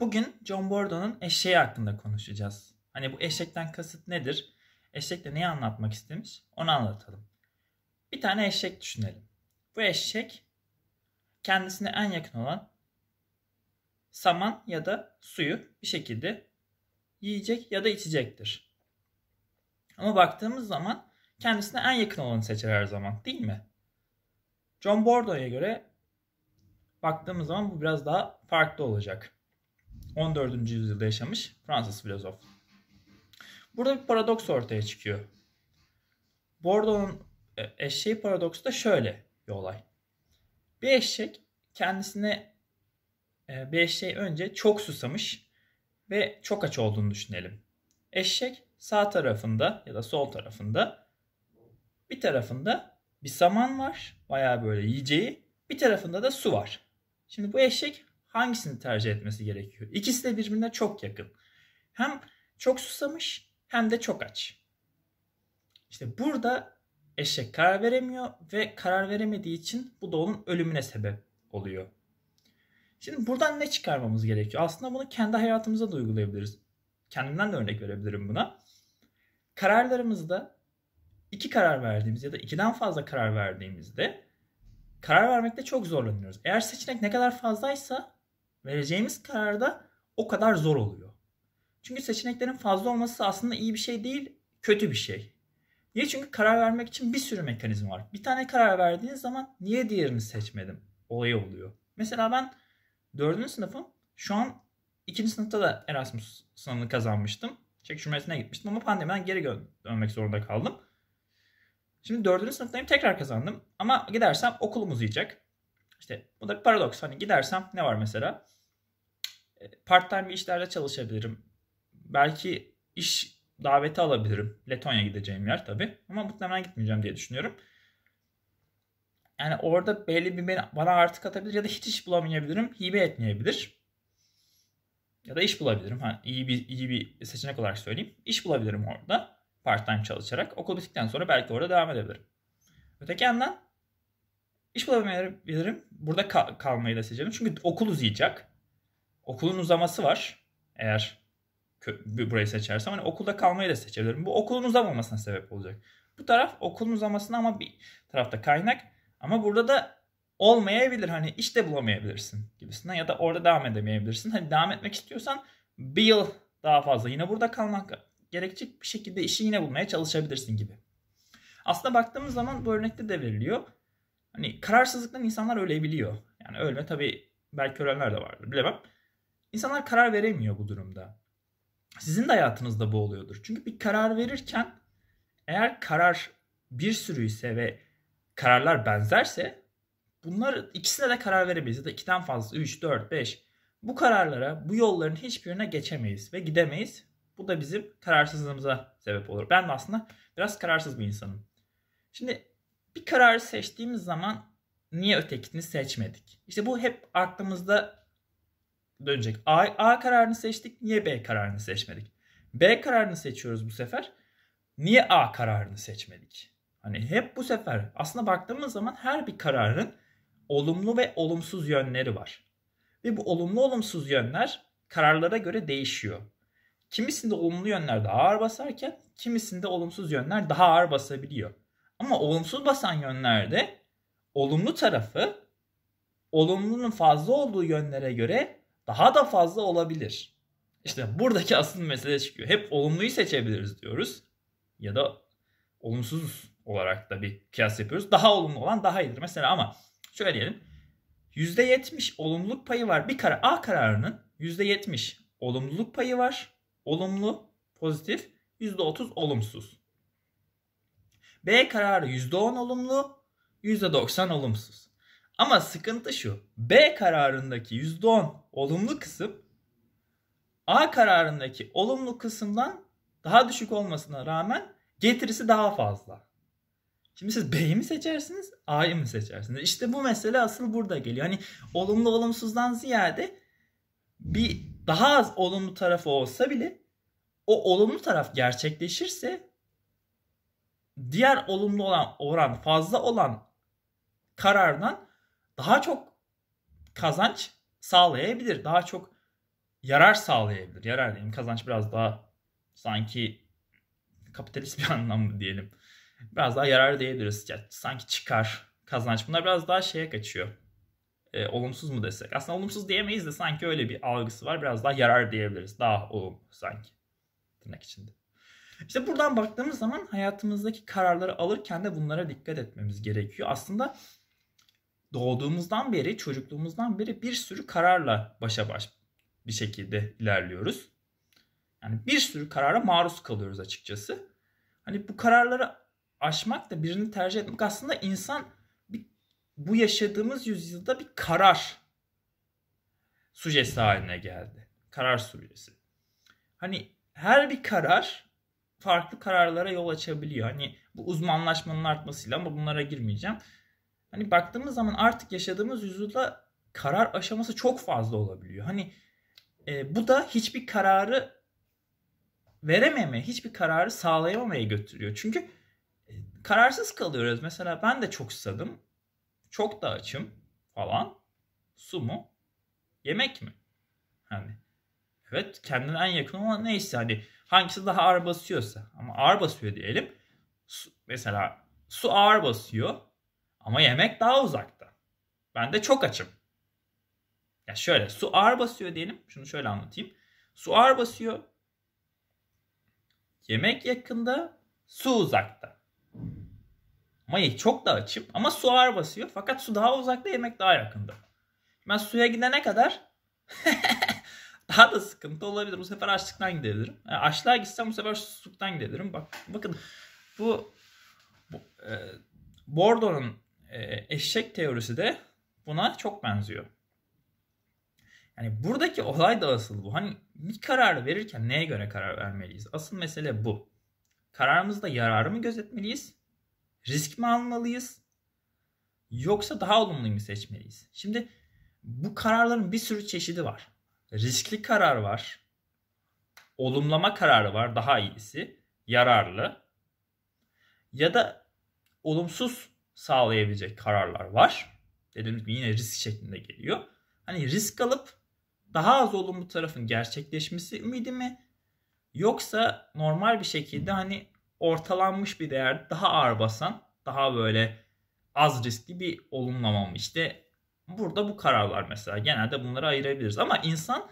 Bugün John Bordo'nun eşeği hakkında konuşacağız. Hani bu eşekten kasıt nedir? Eşekle neyi anlatmak istemiş? Onu anlatalım. Bir tane eşek düşünelim. Bu eşek kendisine en yakın olan saman ya da suyu bir şekilde yiyecek ya da içecektir. Ama baktığımız zaman kendisine en yakın olanı seçer her zaman değil mi? John Bordo'ya göre baktığımız zaman bu biraz daha farklı olacak. 14. yüzyılda yaşamış Fransız filozof. Burada bir paradoks ortaya çıkıyor. Bordo'nun e, eşeği paradoksu da şöyle bir olay. Bir eşek kendisine e, bir eşeği önce çok susamış ve çok aç olduğunu düşünelim. Eşek sağ tarafında ya da sol tarafında bir tarafında bir saman var. Bayağı böyle yiyeceği. Bir tarafında da su var. Şimdi bu eşek hangisini tercih etmesi gerekiyor? İkisi de birbirine çok yakın. Hem çok susamış hem de çok aç. İşte burada eşek karar veremiyor ve karar veremediği için bu da onun ölümüne sebep oluyor. Şimdi buradan ne çıkarmamız gerekiyor? Aslında bunu kendi hayatımıza da uygulayabiliriz. Kendimden de örnek verebilirim buna. Kararlarımızda iki karar verdiğimiz ya da ikiden fazla karar verdiğimizde karar vermekte çok zorlanıyoruz. Eğer seçenek ne kadar fazlaysa vereceğimiz kararda o kadar zor oluyor. Çünkü seçeneklerin fazla olması aslında iyi bir şey değil, kötü bir şey. Niye? Çünkü karar vermek için bir sürü mekanizm var. Bir tane karar verdiğiniz zaman niye diğerini seçmedim olayı oluyor. Mesela ben 4. sınıfım. Şu an 2. sınıfta da Erasmus sınavını kazanmıştım. Çek Cumhuriyeti'ne gitmiştim ama pandemiden geri dönmek zorunda kaldım. Şimdi 4. sınıftayım tekrar kazandım. Ama gidersem okulum uzayacak. İşte bu da bir paradoks. Hani gidersem ne var mesela? E, part time bir işlerde çalışabilirim. Belki iş daveti alabilirim. Letonya gideceğim yer tabii. Ama muhtemelen gitmeyeceğim diye düşünüyorum. Yani orada belli bir bana artık atabilir ya da hiç iş bulamayabilirim. Hibe etmeyebilir. Ya da iş bulabilirim. Hani iyi bir iyi bir seçenek olarak söyleyeyim. İş bulabilirim orada part time çalışarak. Okul bittikten sonra belki orada devam edebilirim. Öteki yandan İş bulamayabilirim. Burada kal- kalmayı da seçelim. Çünkü okul uzayacak. Okulun uzaması var. Eğer kö- burayı seçersem hani okulda kalmayı da seçebilirim. Bu okulun uzamamasına sebep olacak. Bu taraf okulun uzamasına ama bir tarafta kaynak ama burada da olmayabilir. Hani iş de bulamayabilirsin gibisinden ya da orada devam edemeyebilirsin. Hani devam etmek istiyorsan bir yıl daha fazla yine burada kalmak gerekecek bir şekilde işi yine bulmaya çalışabilirsin gibi. Aslında baktığımız zaman bu örnekte de veriliyor. Hani kararsızlıktan insanlar ölebiliyor. Yani ölme tabii belki ölenler de vardır bilemem. İnsanlar karar veremiyor bu durumda. Sizin de hayatınızda bu oluyordur. Çünkü bir karar verirken eğer karar bir sürü ise ve kararlar benzerse bunlar ikisine de karar verebiliriz. Ya da ikiden fazla, 3, 4, 5. Bu kararlara, bu yolların hiçbirine geçemeyiz ve gidemeyiz. Bu da bizim kararsızlığımıza sebep olur. Ben de aslında biraz kararsız bir insanım. Şimdi bir kararı seçtiğimiz zaman niye ötekini seçmedik? İşte bu hep aklımızda dönecek. A, A kararını seçtik, niye B kararını seçmedik? B kararını seçiyoruz bu sefer. Niye A kararını seçmedik? Hani hep bu sefer aslında baktığımız zaman her bir kararın olumlu ve olumsuz yönleri var. Ve bu olumlu olumsuz yönler kararlara göre değişiyor. Kimisinde olumlu yönler daha ağır basarken kimisinde olumsuz yönler daha ağır basabiliyor. Ama olumsuz basan yönlerde olumlu tarafı olumlunun fazla olduğu yönlere göre daha da fazla olabilir. İşte buradaki asıl mesele çıkıyor. Hep olumluyu seçebiliriz diyoruz ya da olumsuz olarak da bir kıyas yapıyoruz. Daha olumlu olan daha iyidir. Mesela ama şöyle diyelim. %70 olumluluk payı var. Bir karar A kararının %70 olumluluk payı var. Olumlu, pozitif. %30 olumsuz. B kararı %10 olumlu, %90 olumsuz. Ama sıkıntı şu. B kararındaki %10 olumlu kısım A kararındaki olumlu kısımdan daha düşük olmasına rağmen getirisi daha fazla. Şimdi siz B'yi mi seçersiniz, A'yı mı seçersiniz? İşte bu mesele asıl burada geliyor. Hani olumlu olumsuzdan ziyade bir daha az olumlu tarafı olsa bile o olumlu taraf gerçekleşirse diğer olumlu olan oran fazla olan karardan daha çok kazanç sağlayabilir. Daha çok yarar sağlayabilir. Yarar diyeyim kazanç biraz daha sanki kapitalist bir anlamda diyelim. Biraz daha yarar diyebiliriz. Yani sanki çıkar, kazanç. Bunlar biraz daha şeye kaçıyor. E, olumsuz mu desek? Aslında olumsuz diyemeyiz de sanki öyle bir algısı var. Biraz daha yarar diyebiliriz. Daha olumlu sanki. Tırnak içinde. İşte buradan baktığımız zaman hayatımızdaki kararları alırken de bunlara dikkat etmemiz gerekiyor. Aslında doğduğumuzdan beri, çocukluğumuzdan beri bir sürü kararla başa baş bir şekilde ilerliyoruz. Yani bir sürü karara maruz kalıyoruz açıkçası. Hani bu kararları aşmak da birini tercih etmek aslında insan bir, bu yaşadığımız yüzyılda bir karar sujesi haline geldi. Karar sujesi. Hani her bir karar farklı kararlara yol açabiliyor. Hani bu uzmanlaşmanın artmasıyla ama bunlara girmeyeceğim. Hani baktığımız zaman artık yaşadığımız yüzyılda karar aşaması çok fazla olabiliyor. Hani e, bu da hiçbir kararı verememe, hiçbir kararı sağlayamamaya götürüyor. Çünkü e, kararsız kalıyoruz. Mesela ben de çok susadım. Çok da açım falan. Su mu? Yemek mi? Hani evet kendine en yakın olan neyse hani Hangisi daha ağır basıyorsa. Ama ağır basıyor diyelim. Su, mesela su ağır basıyor ama yemek daha uzakta. Ben de çok açım. Ya şöyle su ağır basıyor diyelim. Şunu şöyle anlatayım. Su ağır basıyor. Yemek yakında, su uzakta. Ama çok da açım ama su ağır basıyor. Fakat su daha uzakta, yemek daha yakında. Ben suya gidene kadar Daha da sıkıntı olabilir. Bu sefer açlıktan gidebilirim. Yani e, açlığa gitsem bu sefer susuzluktan gidebilirim. Bak, bakın bu, bu e, Bordo'nun e, eşek teorisi de buna çok benziyor. Yani buradaki olay da asıl bu. Hani bir karar verirken neye göre karar vermeliyiz? Asıl mesele bu. Kararımızda yararı mı gözetmeliyiz? Risk mi almalıyız? Yoksa daha olumluyu mu seçmeliyiz? Şimdi bu kararların bir sürü çeşidi var riskli karar var. Olumlama kararı var daha iyisi. Yararlı. Ya da olumsuz sağlayabilecek kararlar var. Dediğimiz gibi yine risk şeklinde geliyor. Hani risk alıp daha az olumlu tarafın gerçekleşmesi ümidi mi? Yoksa normal bir şekilde hani ortalanmış bir değer daha ağır basan, daha böyle az riskli bir olumlamam. İşte Burada bu kararlar mesela. Genelde bunları ayırabiliriz. Ama insan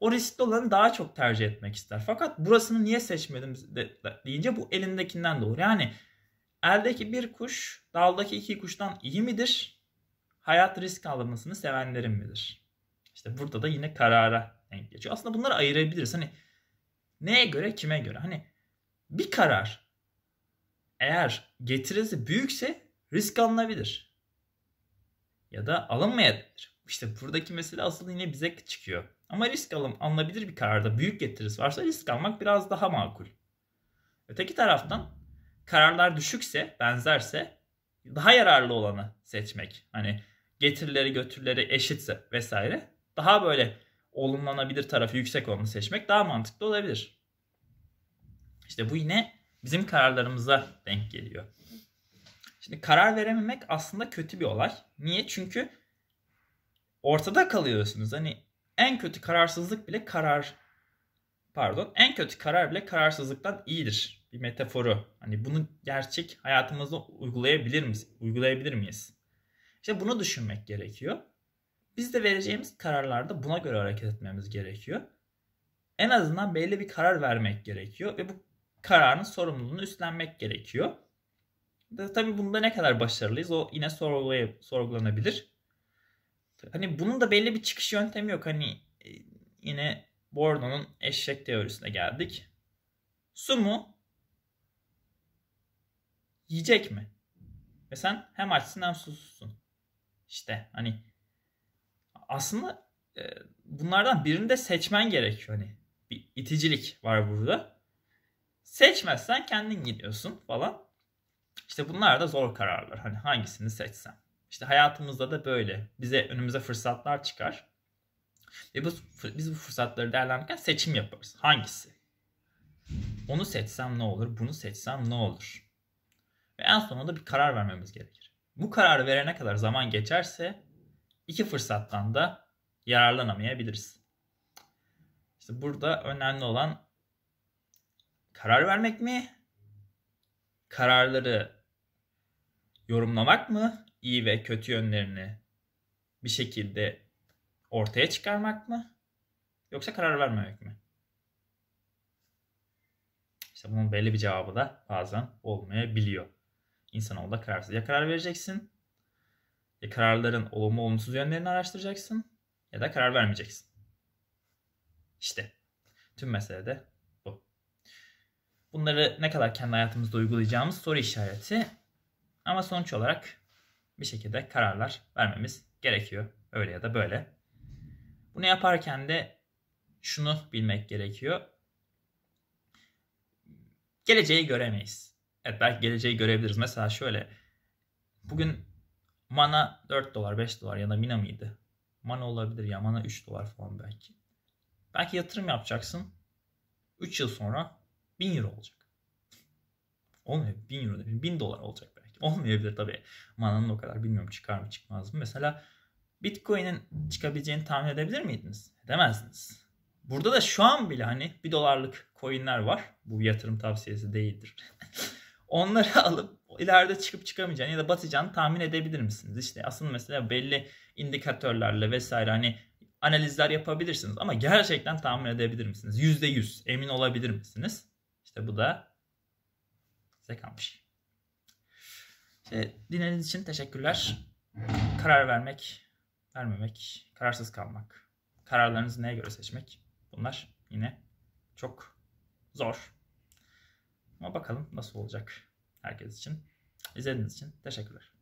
o riskli olanı daha çok tercih etmek ister. Fakat burasını niye seçmedim de, deyince bu elindekinden doğru. Yani eldeki bir kuş daldaki iki kuştan iyi midir? Hayat risk almasını sevenlerin midir? İşte burada da yine karara denk geçiyor. Aslında bunları ayırabiliriz. Hani neye göre kime göre? Hani bir karar eğer getirisi büyükse risk alınabilir ya da alınmayabilir. İşte buradaki mesele asıl yine bize çıkıyor. Ama risk alım alınabilir bir kararda büyük getirisi varsa risk almak biraz daha makul. Öteki taraftan kararlar düşükse, benzerse daha yararlı olanı seçmek. Hani getirileri götürleri eşitse vesaire daha böyle olumlanabilir tarafı yüksek olanı seçmek daha mantıklı olabilir. İşte bu yine bizim kararlarımıza denk geliyor. Şimdi karar verememek aslında kötü bir olay. Niye? Çünkü ortada kalıyorsunuz. Hani en kötü kararsızlık bile karar pardon en kötü karar bile kararsızlıktan iyidir. Bir metaforu. Hani bunu gerçek hayatımızda uygulayabilir miyiz? Uygulayabilir miyiz? İşte bunu düşünmek gerekiyor. Biz de vereceğimiz kararlarda buna göre hareket etmemiz gerekiyor. En azından belli bir karar vermek gerekiyor ve bu kararın sorumluluğunu üstlenmek gerekiyor. Tabii bunda ne kadar başarılıyız o yine sorgulay, sorgulanabilir. Hani bunun da belli bir çıkış yöntemi yok. Hani e, yine Borno'nun eşek teorisine geldik. Su mu? Yiyecek mi? Ve sen hem açsın hem susuzsun. İşte hani aslında e, bunlardan birini de seçmen gerekiyor. Hani bir iticilik var burada. Seçmezsen kendin gidiyorsun falan. İşte bunlar da zor kararlar. Hani hangisini seçsem. İşte hayatımızda da böyle. Bize önümüze fırsatlar çıkar. Ve bu, biz bu fırsatları değerlendirirken seçim yaparız. Hangisi? Onu seçsem ne olur? Bunu seçsem ne olur? Ve en sonunda bir karar vermemiz gerekir. Bu kararı verene kadar zaman geçerse iki fırsattan da yararlanamayabiliriz. İşte burada önemli olan karar vermek mi kararları yorumlamak mı? İyi ve kötü yönlerini bir şekilde ortaya çıkarmak mı? Yoksa karar vermemek mi? İşte bunun belli bir cevabı da bazen olmayabiliyor. İnsan da kararsız. Ya karar vereceksin ya kararların olumlu olumsuz yönlerini araştıracaksın ya da karar vermeyeceksin. İşte tüm mesele de Bunları ne kadar kendi hayatımızda uygulayacağımız soru işareti. Ama sonuç olarak bir şekilde kararlar vermemiz gerekiyor. Öyle ya da böyle. Bunu yaparken de şunu bilmek gerekiyor. Geleceği göremeyiz. Evet belki geleceği görebiliriz. Mesela şöyle. Bugün mana 4 dolar 5 dolar ya da mina mıydı? Mana olabilir ya mana 3 dolar falan belki. Belki yatırım yapacaksın. 3 yıl sonra 1000 euro olacak. Olmayabilir. 1000 euro değil. 1000 dolar olacak belki. Olmayabilir tabii. Mananın o kadar bilmiyorum çıkar mı çıkmaz mı. Mesela Bitcoin'in çıkabileceğini tahmin edebilir miydiniz? Edemezdiniz. Burada da şu an bile hani 1 dolarlık coinler var. Bu yatırım tavsiyesi değildir. Onları alıp ileride çıkıp çıkamayacağını ya da batacağını tahmin edebilir misiniz? İşte asıl mesela belli indikatörlerle vesaire hani analizler yapabilirsiniz ama gerçekten tahmin edebilir misiniz? %100 emin olabilir misiniz? İşte bu da size kalmış. Şey. İşte dinlediğiniz için teşekkürler. Karar vermek, vermemek, kararsız kalmak, kararlarınızı neye göre seçmek bunlar yine çok zor. Ama bakalım nasıl olacak herkes için. İzlediğiniz için teşekkürler.